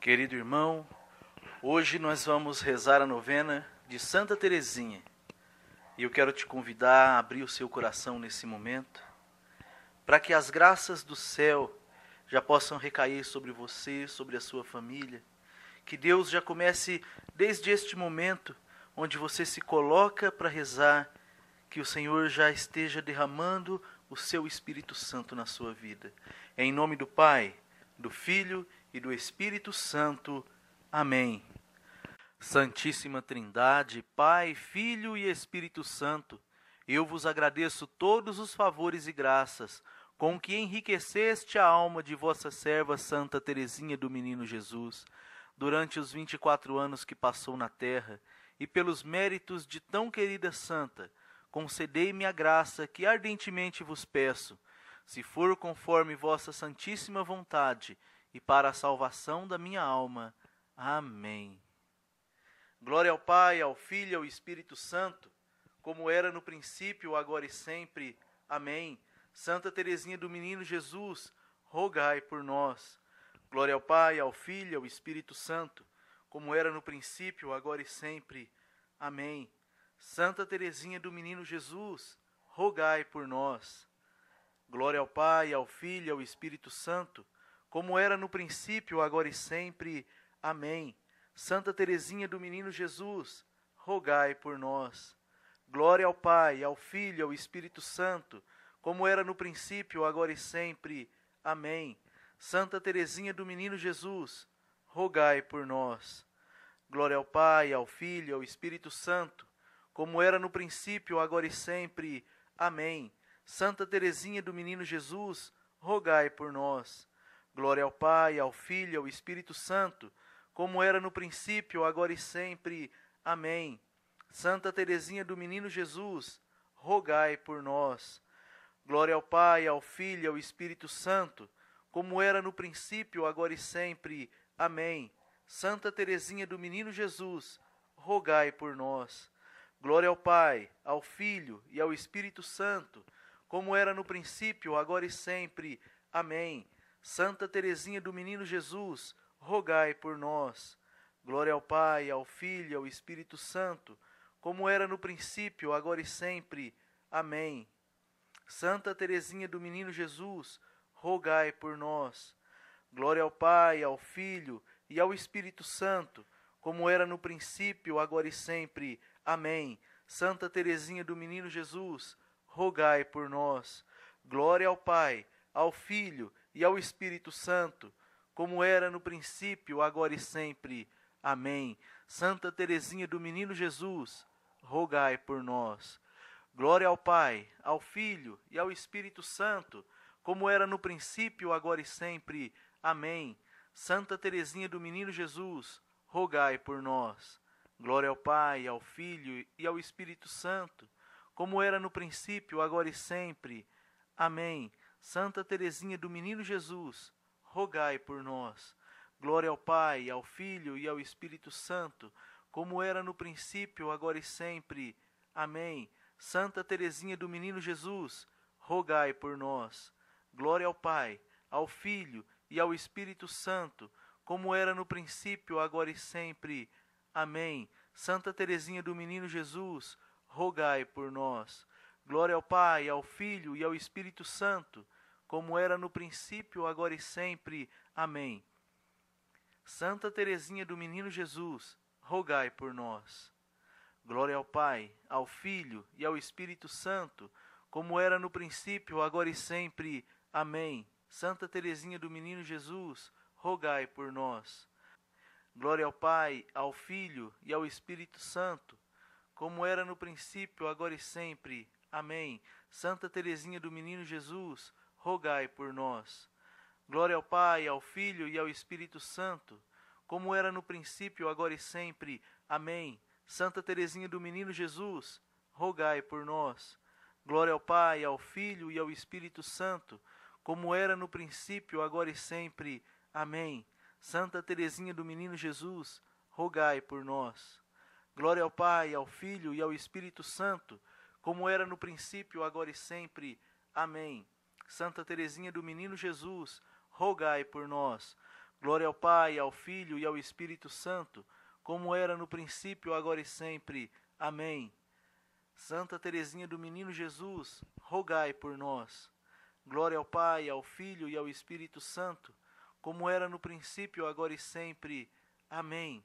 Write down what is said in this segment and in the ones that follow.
Querido irmão, hoje nós vamos rezar a novena de Santa Teresinha. E eu quero te convidar a abrir o seu coração nesse momento, para que as graças do céu já possam recair sobre você, sobre a sua família. Que Deus já comece desde este momento onde você se coloca para rezar, que o Senhor já esteja derramando o seu Espírito Santo na sua vida. Em nome do Pai, do Filho e do Espírito Santo. Amém. Santíssima Trindade, Pai, Filho e Espírito Santo, eu vos agradeço todos os favores e graças com que enriqueceste a alma de vossa serva Santa Teresinha do Menino Jesus, durante os vinte e quatro anos que passou na terra, e pelos méritos de tão querida Santa, concedei-me a graça que ardentemente vos peço, se for conforme vossa santíssima vontade e para a salvação da minha alma. Amém. Glória ao Pai, ao Filho e ao Espírito Santo, como era no princípio, agora e sempre. Amém. Santa Teresinha do Menino Jesus, rogai por nós. Glória ao Pai, ao Filho e ao Espírito Santo, como era no princípio, agora e sempre. Amém. Santa Teresinha do Menino Jesus, rogai por nós. Glória ao Pai, ao Filho e ao Espírito Santo, como era no princípio, agora e sempre. Amém. Santa Teresinha do Menino Jesus, rogai por nós. Glória ao Pai, ao Filho e ao Espírito Santo, como era no princípio, agora e sempre. Amém. Santa Teresinha do Menino Jesus, rogai por nós. Glória ao Pai, ao Filho e ao Espírito Santo, como era no princípio, agora e sempre. Amém. Santa Teresinha do Menino Jesus, rogai por nós. Glória ao Pai, ao Filho, e ao Espírito Santo, como era no princípio, agora e sempre. Amém. Santa Teresinha do Menino Jesus, rogai por nós. Glória ao Pai, ao Filho, e ao Espírito Santo, como era no princípio, agora e sempre. Amém. Santa Teresinha do Menino Jesus, rogai por nós. Glória ao Pai, ao Filho e ao Espírito Santo, como era no princípio, agora e sempre. Amém. Santa Teresinha do Menino Jesus, rogai por nós. Glória ao Pai, ao Filho, e ao Espírito Santo, como era no princípio, agora e sempre. Amém. Santa Teresinha do Menino Jesus, rogai por nós. Glória ao Pai, ao Filho e ao Espírito Santo, como era no princípio, agora e sempre. Amém. Santa Teresinha do Menino Jesus, rogai por nós. Glória ao Pai, ao Filho e ao Espírito Santo, como era no princípio, agora e sempre. Amém. Santa Teresinha do Menino Jesus, rogai por nós. Glória ao Pai, ao Filho e ao Espírito Santo, como era no princípio, agora e sempre. Amém. Santa Teresinha do Menino Jesus, rogai por nós. Glória ao Pai, ao Filho e ao Espírito Santo, como era no princípio, agora e sempre. Amém. Santa Teresinha do Menino Jesus, rogai por nós. Glória ao Pai, ao Filho e ao Espírito Santo, como era no princípio, agora e sempre. Amém. Santa Teresinha do Menino Jesus, rogai por nós. Glória ao Pai, ao Filho e ao Espírito Santo, como era no princípio, agora e sempre. Amém. Santa Teresinha do Menino Jesus, rogai rogai por nós. Glória ao Pai, ao Filho e ao Espírito Santo, como era no princípio, agora e sempre. Amém. Santa Teresinha do Menino Jesus, rogai por nós. Glória ao Pai, ao Filho e ao Espírito Santo, como era no princípio, agora e sempre. Amém. Santa Teresinha do Menino Jesus, rogai por nós. Glória ao Pai, ao Filho e ao Espírito Santo, como era no princípio, agora e sempre. Amém. Santa Teresinha do Menino Jesus, rogai por nós. Glória ao Pai, ao Filho e ao Espírito Santo, como era no princípio, agora e sempre. Amém. Santa Teresinha do Menino Jesus, rogai por nós. Glória ao Pai, ao Filho e ao Espírito Santo, como era no princípio, agora e sempre. Amém. Santa Teresinha do Menino Jesus, rogai por nós. Glória ao Pai, ao Filho e ao Espírito Santo, como era no princípio, agora e sempre. Amém. Santa Teresinha do Menino Jesus, rogai por nós. Glória ao Pai, ao Filho e ao Espírito Santo, como era no princípio, agora e sempre. Amém. Santa Teresinha do Menino Jesus, rogai por nós. Glória ao Pai, ao Filho e ao Espírito Santo, como era no princípio, agora e sempre. Amém.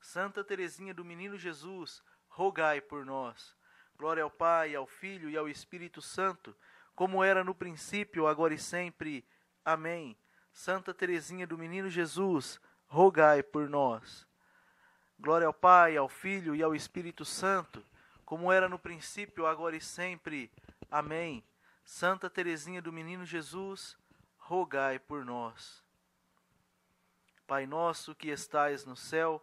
Santa Teresinha do Menino Jesus, rogai por nós. Glória ao Pai, ao Filho e ao Espírito Santo, como era no princípio, agora e sempre. Amém. Santa Teresinha do Menino Jesus, rogai por nós. Glória ao Pai, ao Filho e ao Espírito Santo, como era no princípio, agora e sempre. Amém. Santa Teresinha do Menino Jesus, rogai por nós. Pai nosso que estais no céu,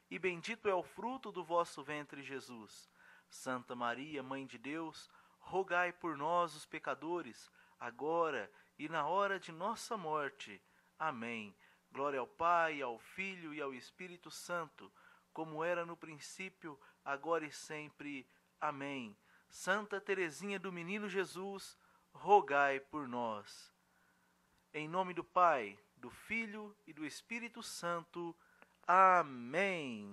e bendito é o fruto do vosso ventre, Jesus. Santa Maria, Mãe de Deus, rogai por nós, os pecadores, agora e na hora de nossa morte. Amém. Glória ao Pai, ao Filho e ao Espírito Santo, como era no princípio, agora e sempre. Amém. Santa Teresinha do Menino Jesus, rogai por nós. Em nome do Pai, do Filho e do Espírito Santo. Amém.